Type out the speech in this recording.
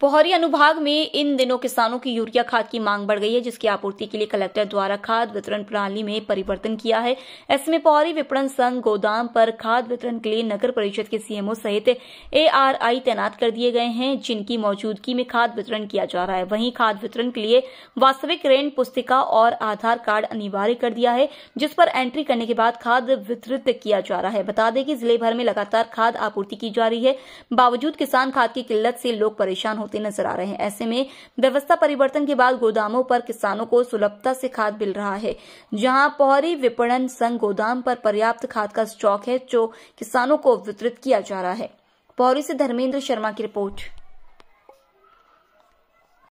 पोहरी अनुभाग में इन दिनों किसानों की यूरिया खाद की मांग बढ़ गई है जिसकी आपूर्ति के लिए कलेक्टर द्वारा खाद वितरण प्रणाली में परिवर्तन किया है ऐसे में पोहरी विपणन संघ गोदाम पर खाद वितरण के लिए नगर परिषद के सीएमओ सहित एआरआई तैनात कर दिए गए हैं जिनकी मौजूदगी में खाद वितरण किया जा रहा है वहीं खाद वितरण के लिए वास्तविक ऋण पुस्तिका और आधार कार्ड अनिवार्य कर दिया है जिस पर एंट्री करने के बाद खाद वितरित किया जा रहा है बता दें कि जिले भर में लगातार खाद आपूर्ति की जा रही है बावजूद किसान खाद की किल्लत से लोग परेशान होते नजर आ रहे हैं ऐसे में व्यवस्था परिवर्तन के बाद गोदामों पर किसानों को सुलभता से खाद मिल रहा है जहां पौरी विपणन संघ गोदाम पर पर्याप्त खाद का स्टॉक है जो किसानों को वितरित किया जा रहा है पौरी से धर्मेंद्र शर्मा की रिपोर्ट